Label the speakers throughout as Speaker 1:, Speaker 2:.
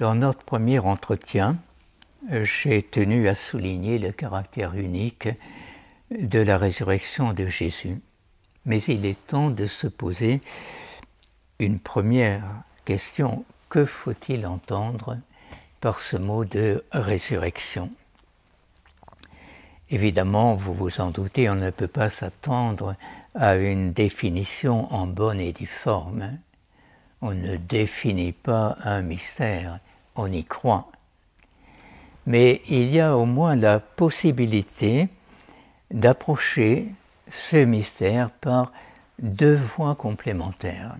Speaker 1: Dans notre premier entretien, j'ai tenu à souligner le caractère unique de la résurrection de Jésus. Mais il est temps de se poser une première question. Que faut-il entendre par ce mot de résurrection Évidemment, vous vous en doutez, on ne peut pas s'attendre à une définition en bonne et due On ne définit pas un mystère, on y croit. Mais il y a au moins la possibilité d'approcher ce mystère par deux voies complémentaires.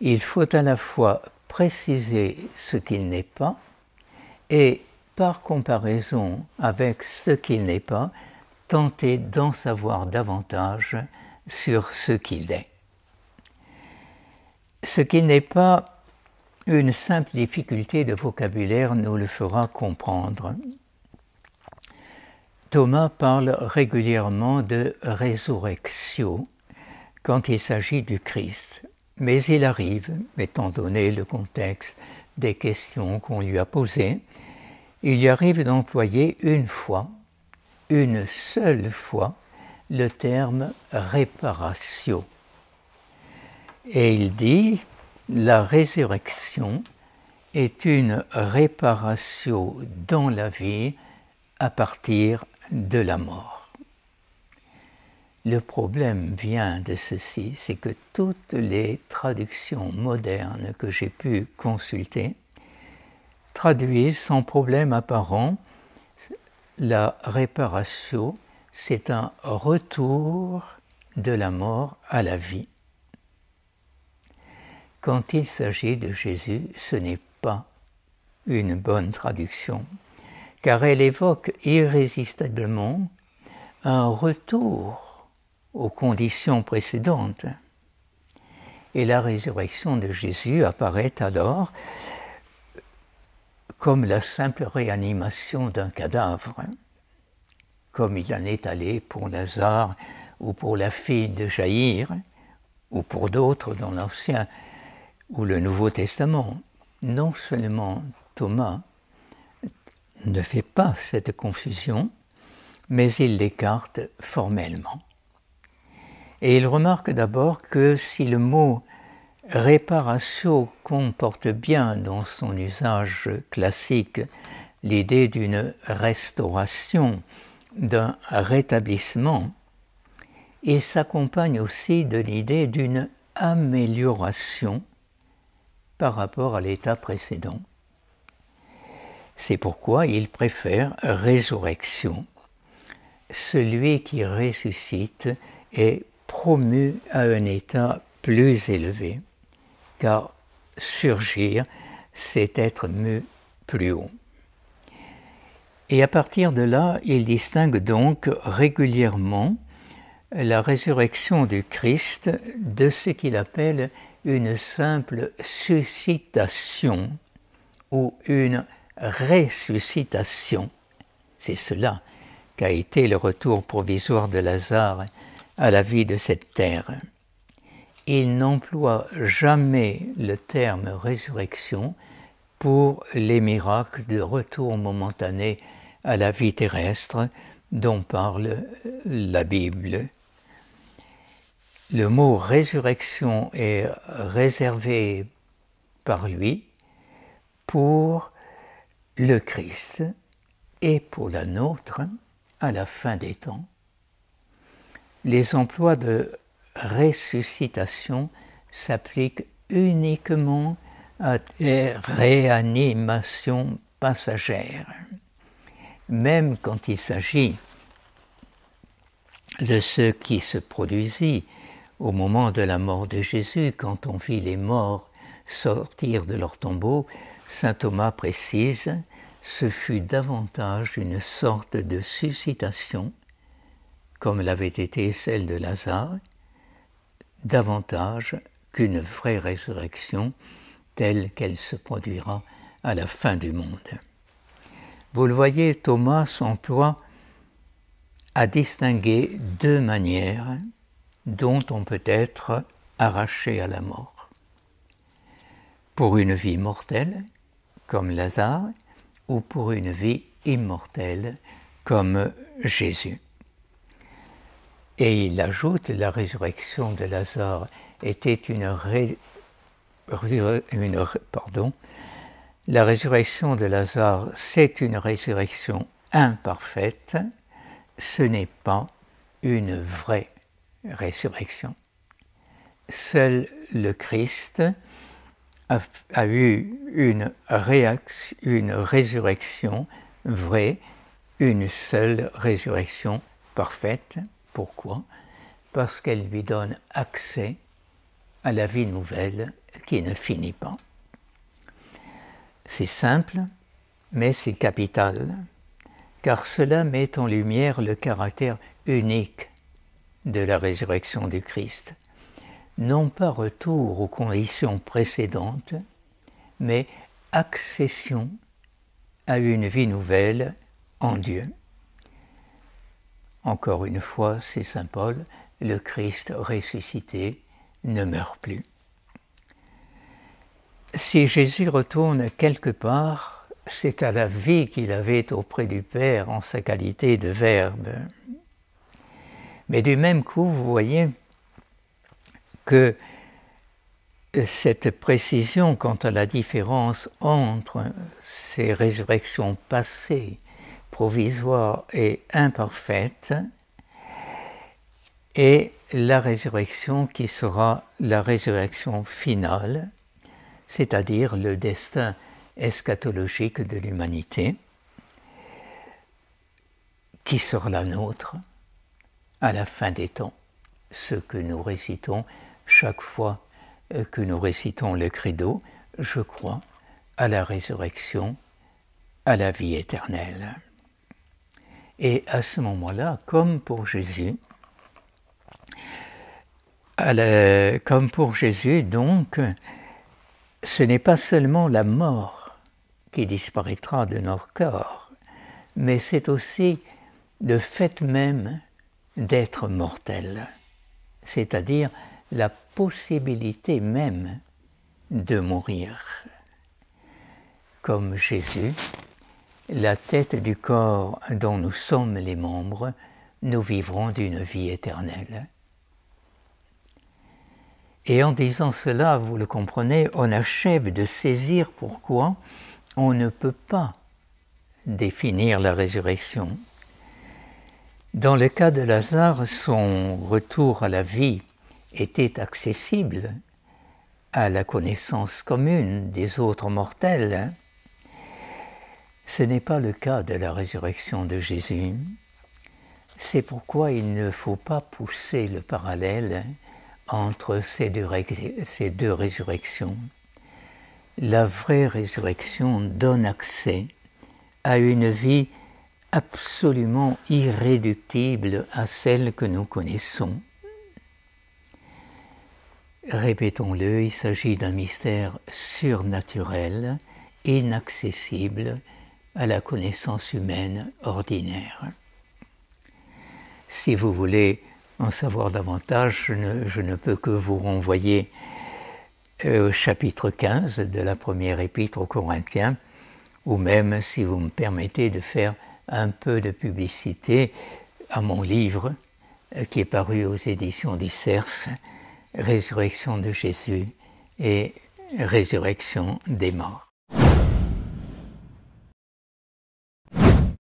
Speaker 1: Il faut à la fois préciser ce qu'il n'est pas et, par comparaison avec ce qu'il n'est pas, tenter d'en savoir davantage sur ce qu'il est. Ce qu'il n'est pas une simple difficulté de vocabulaire nous le fera comprendre. Thomas parle régulièrement de résurrection quand il s'agit du Christ, mais il arrive, étant donné le contexte des questions qu'on lui a posées, il y arrive d'employer une fois, une seule fois, le terme réparation. Et il dit la résurrection est une réparation dans la vie à partir de la mort. Le problème vient de ceci, c'est que toutes les traductions modernes que j'ai pu consulter traduisent sans problème apparent la réparation, c'est un retour de la mort à la vie. Quand il s'agit de Jésus, ce n'est pas une bonne traduction, car elle évoque irrésistiblement un retour aux conditions précédentes. Et la résurrection de Jésus apparaît alors comme la simple réanimation d'un cadavre, comme il en est allé pour Lazare ou pour la fille de Jaïr, ou pour d'autres dans l'Ancien ou le Nouveau Testament, non seulement Thomas ne fait pas cette confusion, mais il l'écarte formellement. Et il remarque d'abord que si le mot réparation comporte bien dans son usage classique l'idée d'une restauration, d'un rétablissement, il s'accompagne aussi de l'idée d'une amélioration par rapport à l'état précédent. C'est pourquoi il préfère résurrection. Celui qui ressuscite est promu à un état plus élevé, car surgir, c'est être mu plus haut. Et à partir de là, il distingue donc régulièrement la résurrection du Christ de ce qu'il appelle une simple suscitation ou une ressuscitation. C'est cela qu'a été le retour provisoire de Lazare à la vie de cette terre. Il n'emploie jamais le terme résurrection pour les miracles de retour momentané à la vie terrestre dont parle la Bible le mot résurrection est réservé par lui pour le Christ et pour la nôtre à la fin des temps. Les emplois de ressuscitation s'appliquent uniquement à des réanimations passagères, même quand il s'agit de ce qui se produisit au moment de la mort de Jésus, quand on vit les morts sortir de leur tombeau, Saint Thomas précise, ce fut davantage une sorte de suscitation, comme l'avait été celle de Lazare, davantage qu'une vraie résurrection telle qu'elle se produira à la fin du monde. Vous le voyez, Thomas s'emploie à distinguer deux manières dont on peut être arraché à la mort. Pour une vie mortelle, comme Lazare, ou pour une vie immortelle, comme Jésus. Et il ajoute, la résurrection de Lazare était une, ré... pardon, la résurrection de Lazare, c'est une résurrection imparfaite, ce n'est pas une vraie résurrection. Seul le Christ a, eu une, réaction, une résurrection vraie, une seule résurrection parfaite. Pourquoi Parce qu'elle lui donne accès à la vie nouvelle qui ne finit pas. C'est simple, mais c'est capital, car cela met en lumière le caractère unique de la résurrection du Christ. Non pas retour aux conditions précédentes, mais accession à une vie nouvelle en Dieu. Encore une fois, c'est Saint Paul, le Christ ressuscité ne meurt plus. Si Jésus retourne quelque part, c'est à la vie qu'il avait auprès du Père en sa qualité de Verbe. Mais du même coup, vous voyez que euh, cette précision quant à la différence entre ces résurrections passées, provisoires et imparfaites, et la résurrection qui sera la résurrection finale, c'est-à-dire le destin eschatologique de l'humanité, qui sera la nôtre à la fin des temps, ce que nous récitons chaque fois euh, que nous récitons le credo, je crois à la résurrection, à la vie éternelle. Et à ce moment-là, comme pour Jésus, comme pour Jésus, donc, ce n'est pas seulement la mort qui disparaîtra de nos corps, mais c'est aussi le fait même d'être mortel, c'est-à-dire la possibilité même de mourir. Comme Jésus, la tête du corps dont nous sommes les membres, nous vivrons d'une vie éternelle. Et en disant cela, vous le comprenez, on achève de saisir pourquoi on ne peut pas définir la résurrection. Dans le cas de Lazare, son retour à la vie était accessible à la connaissance commune des autres mortels. Hein. Ce n'est pas le cas de la résurrection de Jésus. C'est pourquoi il ne faut pas pousser le parallèle entre ces deux, résurrections. La vraie résurrection donne accès à une vie absolument irréductible à celle que nous connaissons. Répétons-le, il s'agit d'un mystère surnaturel, inaccessible à la connaissance humaine ordinaire. Si vous voulez en savoir davantage, je ne, peux que vous renvoyer euh, au chapitre 15 de la première épître aux Corinthiens, ou même, si vous me permettez, de faire un peu de publicité à mon livre euh, qui est paru aux éditions du CERF, Résurrection de Jésus et Résurrection des morts.